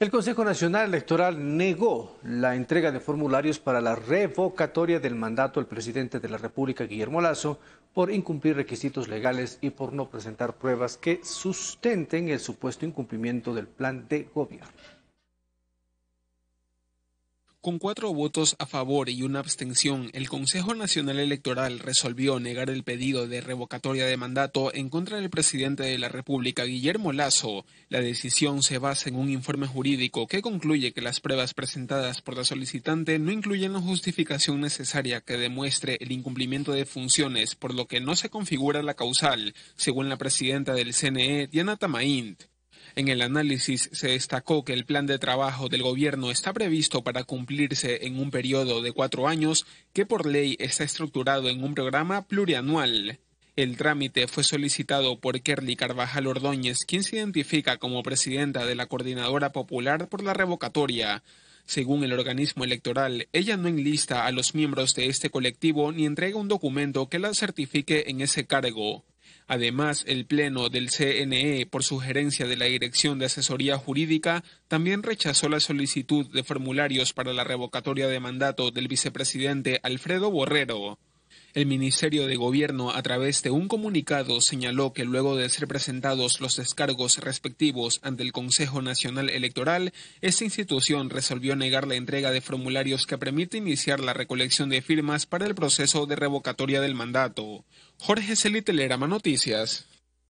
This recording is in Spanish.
El Consejo Nacional Electoral negó la entrega de formularios para la revocatoria del mandato al presidente de la República, Guillermo Lazo, por incumplir requisitos legales y por no presentar pruebas que sustenten el supuesto incumplimiento del plan de gobierno. Con cuatro votos a favor y una abstención, el Consejo Nacional Electoral resolvió negar el pedido de revocatoria de mandato en contra del presidente de la República, Guillermo Lazo. La decisión se basa en un informe jurídico que concluye que las pruebas presentadas por la solicitante no incluyen la justificación necesaria que demuestre el incumplimiento de funciones, por lo que no se configura la causal, según la presidenta del CNE, Diana Tamaint. En el análisis se destacó que el plan de trabajo del gobierno está previsto para cumplirse en un periodo de cuatro años que por ley está estructurado en un programa plurianual. El trámite fue solicitado por Kerly Carvajal Ordóñez, quien se identifica como presidenta de la Coordinadora Popular por la Revocatoria. Según el organismo electoral, ella no enlista a los miembros de este colectivo ni entrega un documento que la certifique en ese cargo. Además, el Pleno del CNE, por sugerencia de la Dirección de Asesoría Jurídica, también rechazó la solicitud de formularios para la revocatoria de mandato del vicepresidente Alfredo Borrero. El Ministerio de Gobierno, a través de un comunicado, señaló que luego de ser presentados los descargos respectivos ante el Consejo Nacional Electoral, esta institución resolvió negar la entrega de formularios que permite iniciar la recolección de firmas para el proceso de revocatoria del mandato. Jorge telerama Noticias.